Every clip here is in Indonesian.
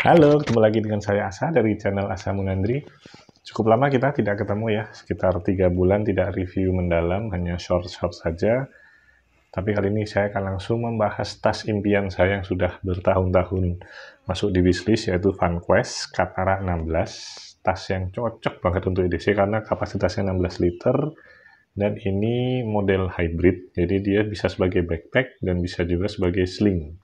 Halo, ketemu lagi dengan saya Asa dari channel Asa Munandri. Cukup lama kita tidak ketemu ya, sekitar tiga bulan tidak review mendalam, hanya short-short saja. Tapi kali ini saya akan langsung membahas tas impian saya yang sudah bertahun-tahun masuk di wishlist yaitu FunQuest Katara 16. Tas yang cocok banget untuk EDC karena kapasitasnya 16 liter dan ini model hybrid, jadi dia bisa sebagai backpack dan bisa juga sebagai sling.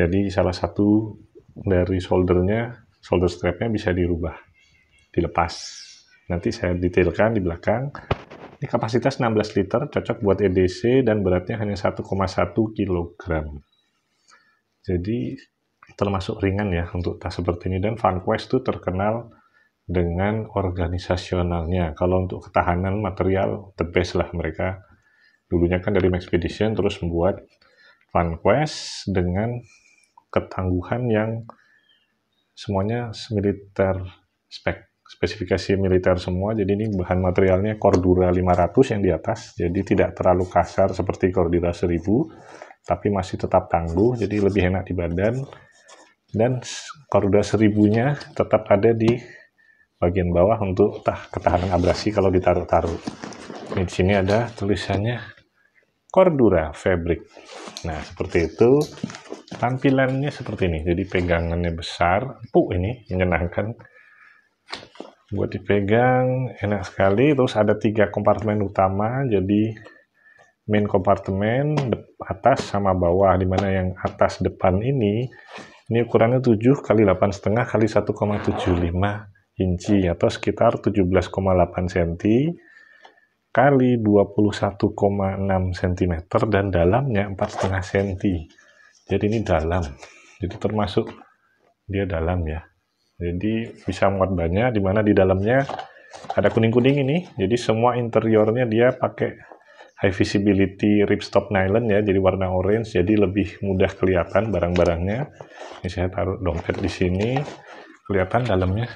Jadi salah satu dari soldernya, solder strapnya bisa dirubah, dilepas. Nanti saya detailkan di belakang. Ini kapasitas 16 liter, cocok buat EDC dan beratnya hanya 1,1 kg. Jadi termasuk ringan ya untuk tas seperti ini dan FunQuest itu terkenal dengan organisasionalnya. Kalau untuk ketahanan material the best lah mereka. Dulunya kan dari Expedition terus membuat FunQuest dengan ketangguhan yang semuanya militer spek spesifikasi militer semua jadi ini bahan materialnya Cordura 500 yang di atas jadi tidak terlalu kasar seperti Cordura 1000 tapi masih tetap tangguh jadi lebih enak di badan dan Cordura 1000 nya tetap ada di bagian bawah untuk tah ketahanan abrasi kalau ditaruh-taruh di sini ada tulisannya Cordura fabric. Nah, seperti itu. Tampilannya seperti ini. Jadi pegangannya besar, empuk ini, menyenangkan. Buat dipegang enak sekali. Terus ada tiga kompartemen utama. Jadi main kompartemen atas sama bawah dimana yang atas depan ini ini ukurannya 7 kali setengah kali 1,75 inci atau sekitar 17,8 cm kali 21,6 cm dan dalamnya 4,5 cm. Jadi ini dalam. Jadi termasuk dia dalam ya. Jadi bisa muat banyak di di dalamnya ada kuning-kuning ini. Jadi semua interiornya dia pakai high visibility ripstop nylon ya. Jadi warna orange jadi lebih mudah kelihatan barang-barangnya. Ini saya taruh dompet di sini. Kelihatan dalamnya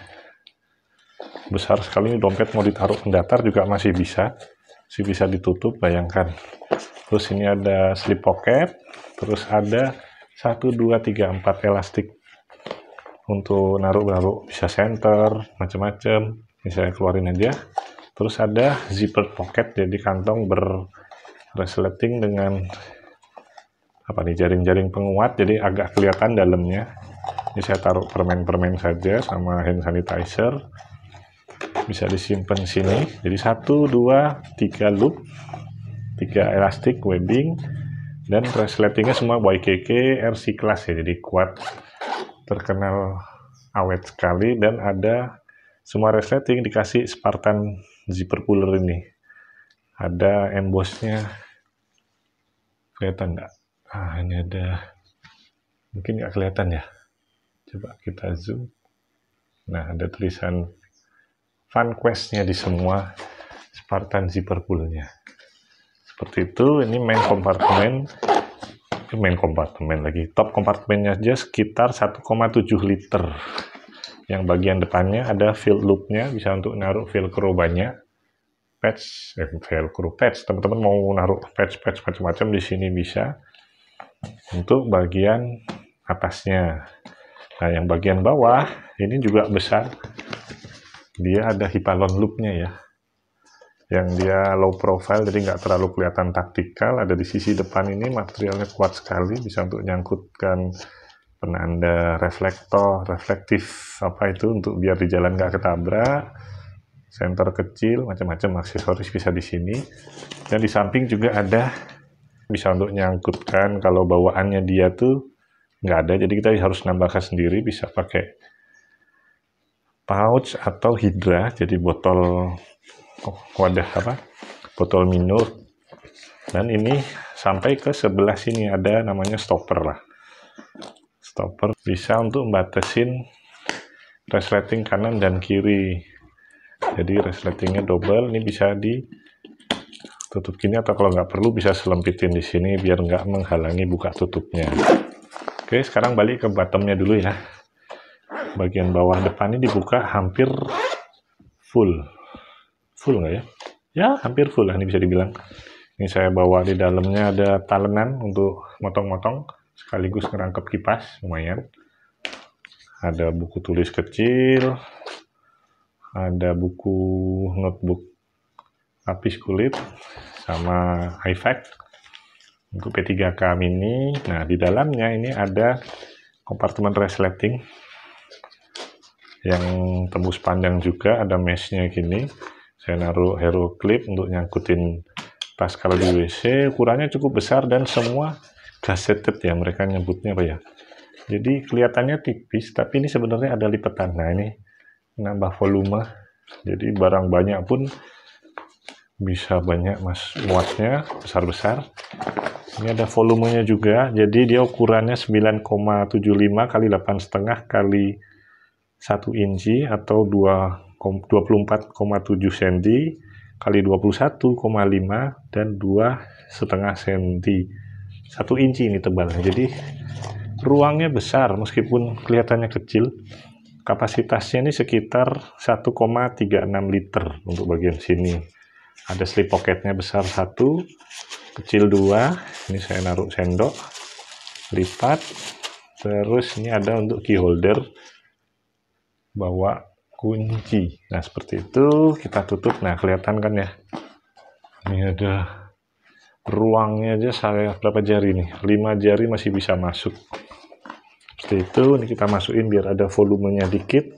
besar sekali ini dompet mau ditaruh pendatar juga masih bisa sih bisa ditutup bayangkan terus ini ada slip pocket terus ada 1 2 3 4 elastik untuk naruh-naruh bisa center macam-macam ini keluarin aja terus ada zipper pocket jadi kantong berresleting dengan apa nih jaring-jaring penguat jadi agak kelihatan dalamnya ini saya taruh permen-permen saja sama hand sanitizer bisa disimpan di sini jadi satu dua tiga loop tiga elastik webbing dan resletingnya semua YKK RC class ya jadi kuat terkenal awet sekali dan ada semua resleting dikasih Spartan zipper puller ini ada embossnya kelihatan nggak ah ini ada mungkin nggak kelihatan ya coba kita zoom nah ada tulisan fun questnya di semua Spartan zipper poolnya seperti itu ini main kompartemen main kompartemen lagi top kompartemennya aja sekitar 1,7 liter yang bagian depannya ada field loopnya bisa untuk naruh velcro banyak patch eh, velcro patch teman-teman mau naruh patch patch macam-macam di sini bisa untuk bagian atasnya nah yang bagian bawah ini juga besar dia ada hipalon loopnya ya yang dia low profile jadi nggak terlalu kelihatan taktikal ada di sisi depan ini materialnya kuat sekali bisa untuk nyangkutkan penanda reflektor reflektif apa itu untuk biar di jalan nggak ketabrak Center kecil macam-macam aksesoris bisa di sini dan di samping juga ada bisa untuk nyangkutkan kalau bawaannya dia tuh nggak ada jadi kita harus nambahkan sendiri bisa pakai pouch atau hidra jadi botol oh, wadah apa botol minum dan ini sampai ke sebelah sini ada namanya stopper lah stopper bisa untuk batasin resleting kanan dan kiri jadi resletingnya double ini bisa ditutup gini atau kalau nggak perlu bisa selempitin di sini biar nggak menghalangi buka tutupnya oke sekarang balik ke bottomnya dulu ya bagian bawah depan ini dibuka hampir full full nggak ya ya hampir full lah ini bisa dibilang ini saya bawa di dalamnya ada talenan untuk motong-motong sekaligus ngerangkep kipas lumayan ada buku tulis kecil ada buku notebook lapis kulit sama high untuk P3K mini nah di dalamnya ini ada kompartemen resleting yang tembus panjang juga ada meshnya gini saya naruh hero clip untuk nyangkutin tas kalau di WC ukurannya cukup besar dan semua gaseted ya mereka nyebutnya apa ya jadi kelihatannya tipis tapi ini sebenarnya ada lipatan nah ini nambah volume jadi barang banyak pun bisa banyak mas muatnya besar-besar ini ada volumenya juga jadi dia ukurannya 9,75 kali 8,5 kali 1 inci atau tujuh cm kali 21,5 dan 2 setengah senti 1 inci ini tebalnya jadi ruangnya besar meskipun kelihatannya kecil kapasitasnya ini sekitar 1,36 liter untuk bagian sini ada slip pocketnya besar satu kecil dua ini saya naruh sendok lipat terus ini ada untuk key holder bawa kunci nah seperti itu kita tutup nah kelihatan kan ya ini ada ruangnya aja saya berapa jari nih 5 jari masih bisa masuk seperti itu ini kita masukin biar ada volumenya dikit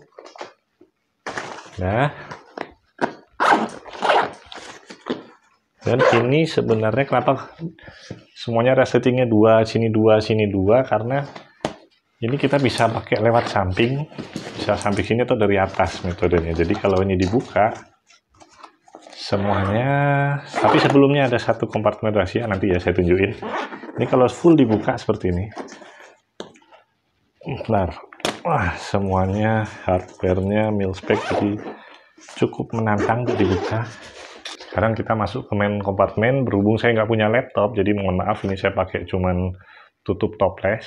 nah dan ini sebenarnya kenapa semuanya resettingnya dua sini dua sini dua karena ini kita bisa pakai lewat samping bisa samping sini atau dari atas metodenya jadi kalau ini dibuka semuanya tapi sebelumnya ada satu kompartemen rahasia nanti ya saya tunjukin ini kalau full dibuka seperti ini benar wah semuanya hardware-nya mil milspec jadi cukup menantang untuk dibuka sekarang kita masuk ke main kompartemen berhubung saya nggak punya laptop jadi mohon maaf ini saya pakai cuman tutup toples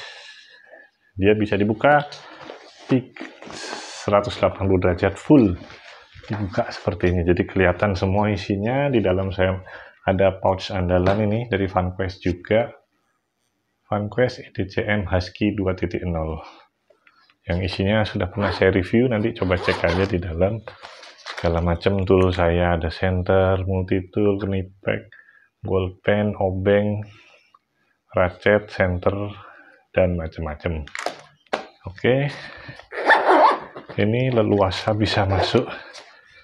dia bisa dibuka 180 derajat full dibuka seperti ini jadi kelihatan semua isinya di dalam saya ada pouch andalan ini dari FunQuest juga FunQuest EDCM Husky 2.0 yang isinya sudah pernah saya review nanti coba cek aja di dalam segala macam tool saya ada center, multi tool, knipek, ball pen, obeng, ratchet, center dan macam-macam. Oke. Ini leluasa bisa masuk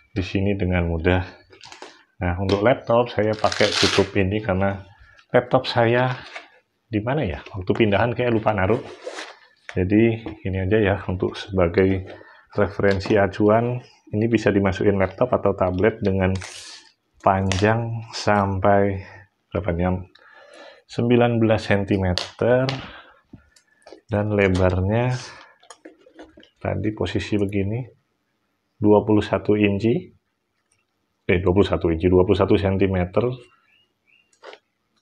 di sini dengan mudah. Nah, untuk laptop saya pakai tutup ini karena laptop saya di mana ya? Waktu pindahan kayak lupa naruh. Jadi ini aja ya untuk sebagai referensi acuan. Ini bisa dimasukin laptop atau tablet dengan panjang sampai berapa jam? 19 cm dan lebarnya tadi posisi begini 21 inci eh 21 inci 21 cm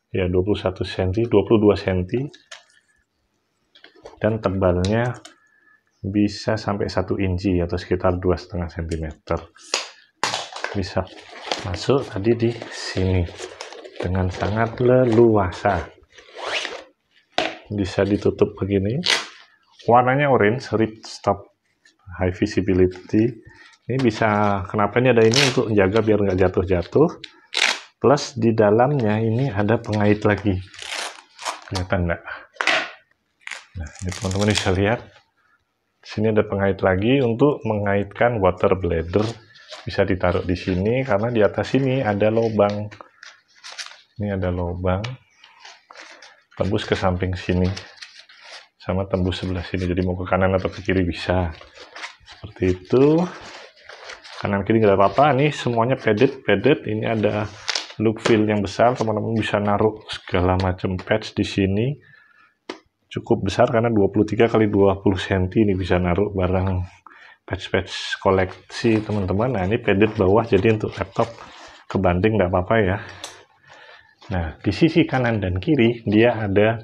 ya 21 cm 22 cm dan tebalnya bisa sampai 1 inci atau sekitar 2,5 cm bisa masuk tadi di sini dengan sangat leluasa bisa ditutup begini warnanya orange rip stop high visibility ini bisa kenapa ini ada ini untuk menjaga biar nggak jatuh-jatuh plus di dalamnya ini ada pengait lagi kelihatan nggak nah ini teman-teman bisa lihat sini ada pengait lagi untuk mengaitkan water bladder bisa ditaruh di sini karena di atas sini ada lubang ini ada lubang tembus ke samping sini sama tembus sebelah sini jadi mau ke kanan atau ke kiri bisa seperti itu kanan kiri nggak apa-apa nih semuanya padded padded ini ada look fill yang besar teman-teman bisa naruh segala macam patch di sini cukup besar karena 23 kali 20 cm ini bisa naruh barang patch-patch koleksi teman-teman nah ini padded bawah jadi untuk laptop kebanding nggak apa-apa ya Nah, di sisi kanan dan kiri dia ada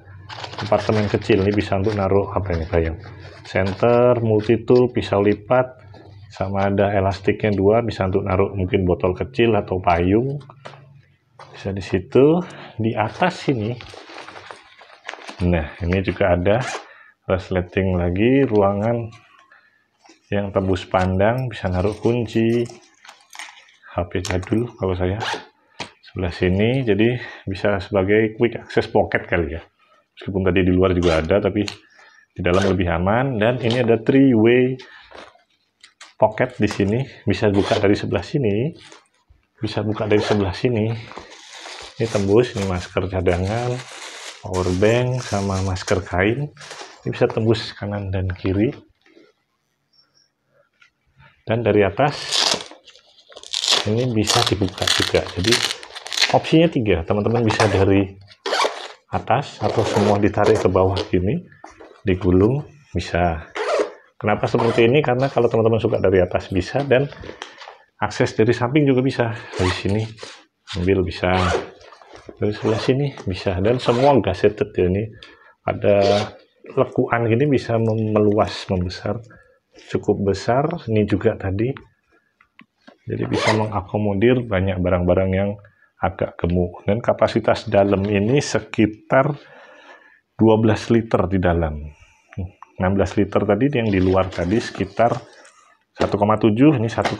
apartemen kecil. Ini bisa untuk naruh apa ini bayang. Center, multi tool, pisau lipat, sama ada elastiknya dua. Bisa untuk naruh mungkin botol kecil atau payung. Bisa di situ. Di atas sini. Nah, ini juga ada resleting lagi ruangan yang tebus pandang bisa naruh kunci HP jadul kalau saya sebelah sini jadi bisa sebagai quick access pocket kali ya meskipun tadi di luar juga ada tapi di dalam lebih aman dan ini ada three way pocket di sini bisa buka dari sebelah sini bisa buka dari sebelah sini ini tembus ini masker cadangan power bank sama masker kain ini bisa tembus kanan dan kiri dan dari atas ini bisa dibuka juga jadi opsinya tiga teman-teman bisa dari atas atau semua ditarik ke bawah gini digulung bisa kenapa seperti ini karena kalau teman-teman suka dari atas bisa dan akses dari samping juga bisa dari sini ambil bisa dari sebelah sini bisa dan semua gasetet ya ini ada lekuan ini bisa meluas membesar cukup besar ini juga tadi jadi bisa mengakomodir banyak barang-barang yang agak gemuk dan kapasitas dalam ini sekitar 12 liter di dalam 16 liter tadi yang di luar tadi sekitar 1,7 ini 1,4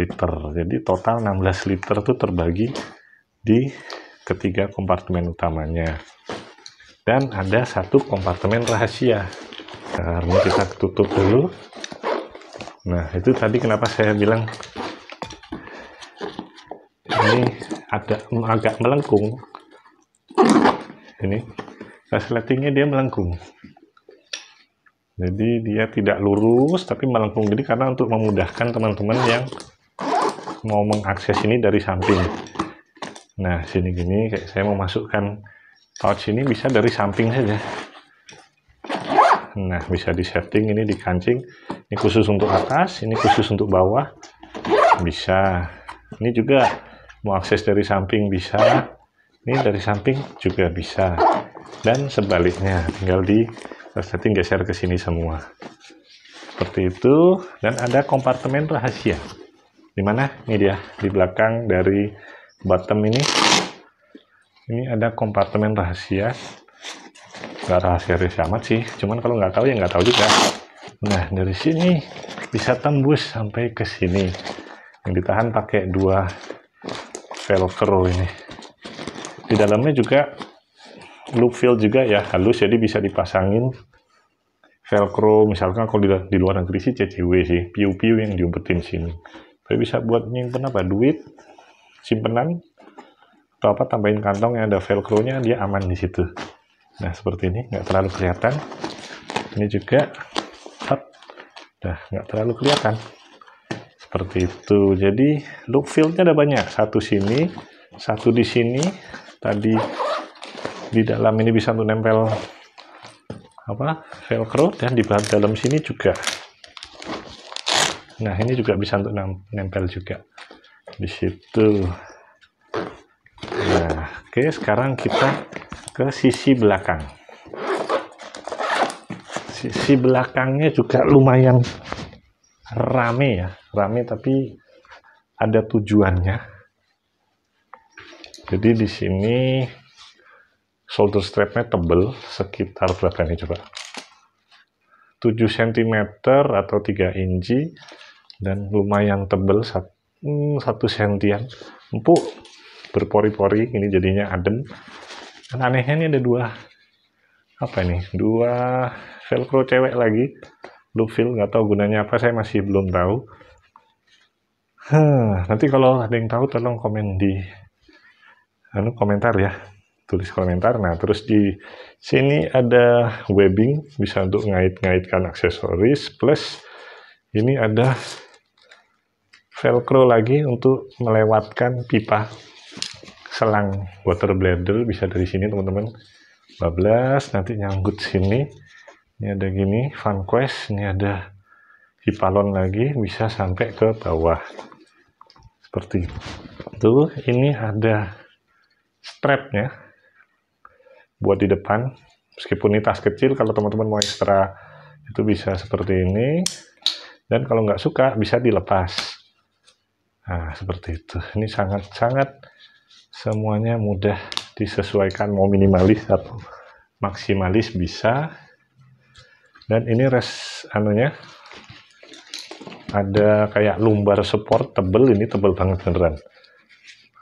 liter jadi total 16 liter itu terbagi di ketiga kompartemen utamanya dan ada satu kompartemen rahasia karena kita tutup dulu nah itu tadi kenapa saya bilang ini agak agak melengkung ini resletingnya dia melengkung jadi dia tidak lurus tapi melengkung jadi karena untuk memudahkan teman-teman yang mau mengakses ini dari samping nah sini gini kayak saya memasukkan pouch ini bisa dari samping saja nah bisa di setting ini di kancing. ini khusus untuk atas ini khusus untuk bawah bisa ini juga mau akses dari samping bisa ini dari samping juga bisa dan sebaliknya tinggal di setting geser ke sini semua seperti itu dan ada kompartemen rahasia Di mana? ini dia di belakang dari bottom ini ini ada kompartemen rahasia nggak rahasia rahasia amat sih cuman kalau nggak tahu ya nggak tahu juga nah dari sini bisa tembus sampai ke sini yang ditahan pakai dua velcro ini di dalamnya juga loop fill juga ya halus jadi bisa dipasangin velcro misalkan kalau di, luar negeri sih CCW sih piu-piu yang diumpetin sini tapi bisa buat nyimpen apa duit simpenan atau apa tambahin kantong yang ada velcro-nya dia aman di situ nah seperti ini nggak terlalu kelihatan ini juga up, dah nggak terlalu kelihatan seperti itu jadi look fieldnya ada banyak satu sini satu di sini tadi di dalam ini bisa untuk nempel apa velcro dan di dalam sini juga nah ini juga bisa untuk nempel juga di situ nah oke sekarang kita ke sisi belakang sisi belakangnya juga lumayan rame ya rame tapi ada tujuannya. Jadi di sini shoulder strapnya tebel sekitar berapa ini coba? 7 cm atau 3 inci dan lumayan tebel hmm, satu sentian empuk berpori-pori ini jadinya adem dan anehnya ini ada dua apa ini dua velcro cewek lagi loop fill nggak tahu gunanya apa saya masih belum tahu nanti kalau ada yang tahu tolong komen di anu komentar ya tulis komentar nah terus di sini ada webbing bisa untuk ngait-ngaitkan aksesoris plus ini ada velcro lagi untuk melewatkan pipa selang water bladder bisa dari sini teman-teman 12 nanti nyangkut sini ini ada gini fun quest. ini ada hipalon lagi bisa sampai ke bawah seperti itu ini ada strapnya buat di depan meskipun ini tas kecil kalau teman-teman mau ekstra itu bisa seperti ini dan kalau nggak suka bisa dilepas nah seperti itu ini sangat-sangat semuanya mudah disesuaikan mau minimalis atau maksimalis bisa dan ini res anunya ada kayak lumbar support tebel ini tebel banget beneran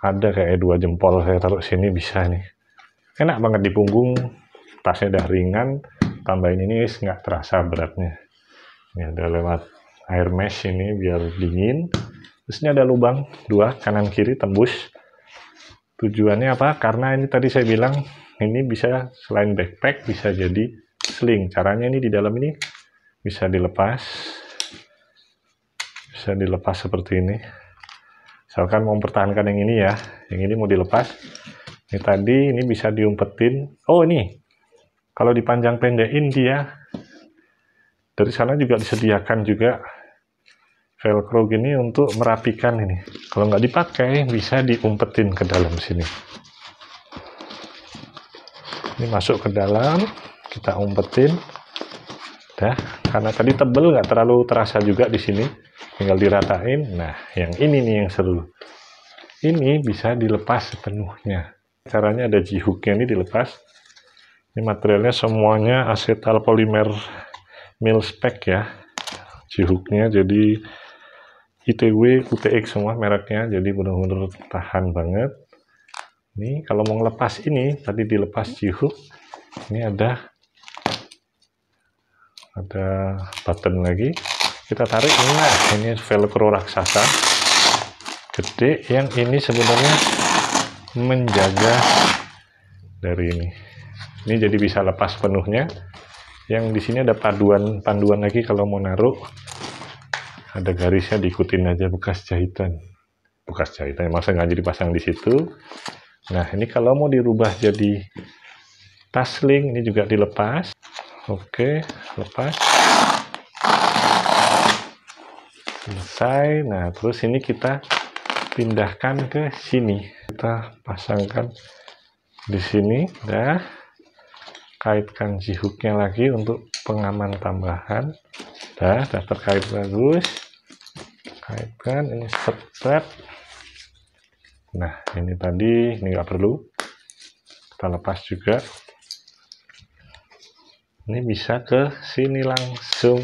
ada kayak dua jempol saya taruh sini bisa nih enak banget di punggung tasnya udah ringan tambahin ini nggak terasa beratnya ini ada lewat air mesh ini biar dingin terus ini ada lubang dua kanan kiri tembus tujuannya apa karena ini tadi saya bilang ini bisa selain backpack bisa jadi sling caranya ini di dalam ini bisa dilepas bisa dilepas seperti ini misalkan mau mempertahankan yang ini ya yang ini mau dilepas ini tadi ini bisa diumpetin oh ini kalau dipanjang pendekin dia ya. dari sana juga disediakan juga velcro gini untuk merapikan ini kalau nggak dipakai bisa diumpetin ke dalam sini ini masuk ke dalam kita umpetin dah karena tadi tebel nggak terlalu terasa juga di sini tinggal diratain nah yang ini nih yang seru ini bisa dilepas sepenuhnya caranya ada jihuknya ini dilepas ini materialnya semuanya asetal polimer mil spek ya jihuknya jadi ITW, UTX semua mereknya jadi benar-benar tahan banget ini kalau mau lepas ini tadi dilepas jihuk ini ada ada button lagi kita tarik nah ini velcro raksasa gede yang ini sebenarnya menjaga dari ini ini jadi bisa lepas penuhnya yang di sini ada paduan panduan lagi kalau mau naruh ada garisnya diikutin aja bekas jahitan bekas jahitan masa nggak jadi pasang di situ nah ini kalau mau dirubah jadi tasling ini juga dilepas oke lepas selesai nah terus ini kita pindahkan ke sini kita pasangkan di sini dah. kaitkan si hooknya lagi untuk pengaman tambahan dah dah terkait bagus kaitkan ini strap nah ini tadi ini nggak perlu kita lepas juga ini bisa ke sini langsung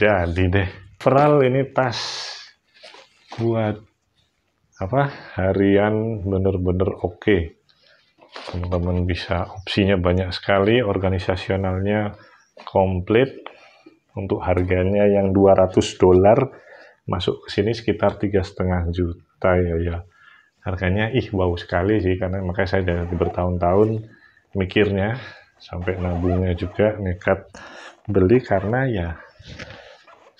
jadi deh Peral ini tas buat apa harian bener-bener oke okay. teman-teman bisa opsinya banyak sekali organisasionalnya komplit untuk harganya yang 200 dolar masuk ke sini sekitar tiga setengah juta ya ya harganya ih bau sekali sih karena makanya saya dari bertahun-tahun mikirnya sampai nabungnya juga nekat beli karena ya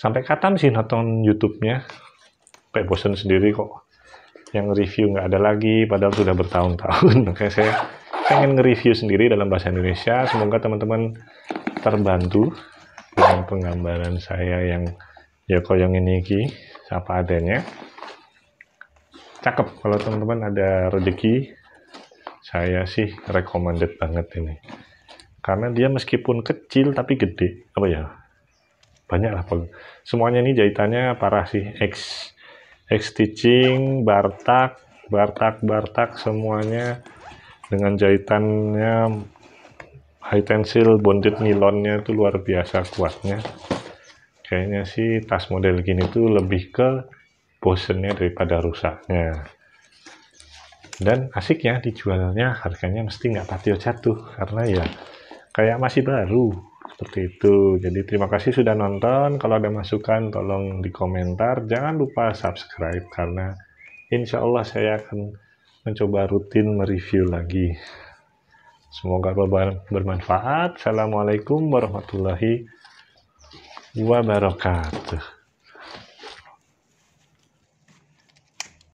sampai katam sih nonton YouTube-nya sampai bosen sendiri kok yang review nggak ada lagi padahal sudah bertahun-tahun makanya saya pengen nge-review sendiri dalam bahasa Indonesia semoga teman-teman terbantu dengan penggambaran saya yang ya koyong ini ki apa adanya cakep kalau teman-teman ada rezeki saya sih recommended banget ini karena dia meskipun kecil tapi gede apa ya banyak lah semuanya ini jahitannya parah sih X X stitching bartak bartak bartak semuanya dengan jahitannya high tensile bonded nilonnya itu luar biasa kuatnya kayaknya sih tas model gini tuh lebih ke bosennya daripada rusaknya dan asiknya dijualnya harganya mesti nggak patio jatuh karena ya kayak masih baru seperti itu. Jadi terima kasih sudah nonton. Kalau ada masukan tolong di komentar. Jangan lupa subscribe karena insya Allah saya akan mencoba rutin mereview lagi. Semoga bermanfaat. Assalamualaikum warahmatullahi wabarakatuh.